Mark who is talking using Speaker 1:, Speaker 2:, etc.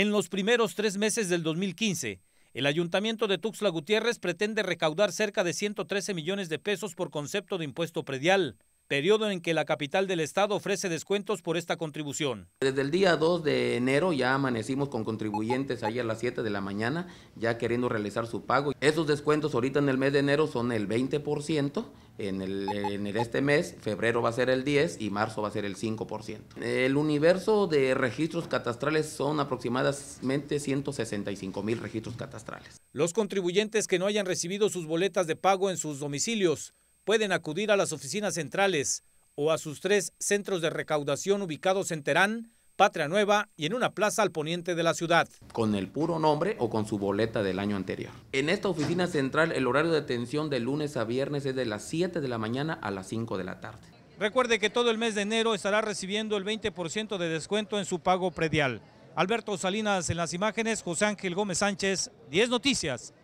Speaker 1: En los primeros tres meses del 2015, el ayuntamiento de Tuxtla Gutiérrez pretende recaudar cerca de 113 millones de pesos por concepto de impuesto predial periodo en que la capital del estado ofrece descuentos por esta contribución.
Speaker 2: Desde el día 2 de enero ya amanecimos con contribuyentes ahí a las 7 de la mañana, ya queriendo realizar su pago. Esos descuentos ahorita en el mes de enero son el 20%, en, este mes, febrero va a ser el 10 y marzo va a ser el 5%. El universo de registros catastrales son aproximadamente 165 mil registros catastrales.
Speaker 1: Los contribuyentes que no hayan recibido sus boletas de pago en sus domicilios pueden acudir a las oficinas centrales o a sus tres centros de recaudación ubicados en Terán, Patria Nueva y en una plaza al poniente de la ciudad. Con el puro nombre
Speaker 2: o con su boleta del año anterior. En esta oficina central el horario de atención de lunes a viernes es de las 7 de la mañana a las 5 de la tarde.
Speaker 1: Recuerde que todo el mes de enero estará recibiendo el 20% de descuento en su pago predial. Alberto Salinas en las imágenes, José Ángel Gómez Sánchez, 10 Noticias.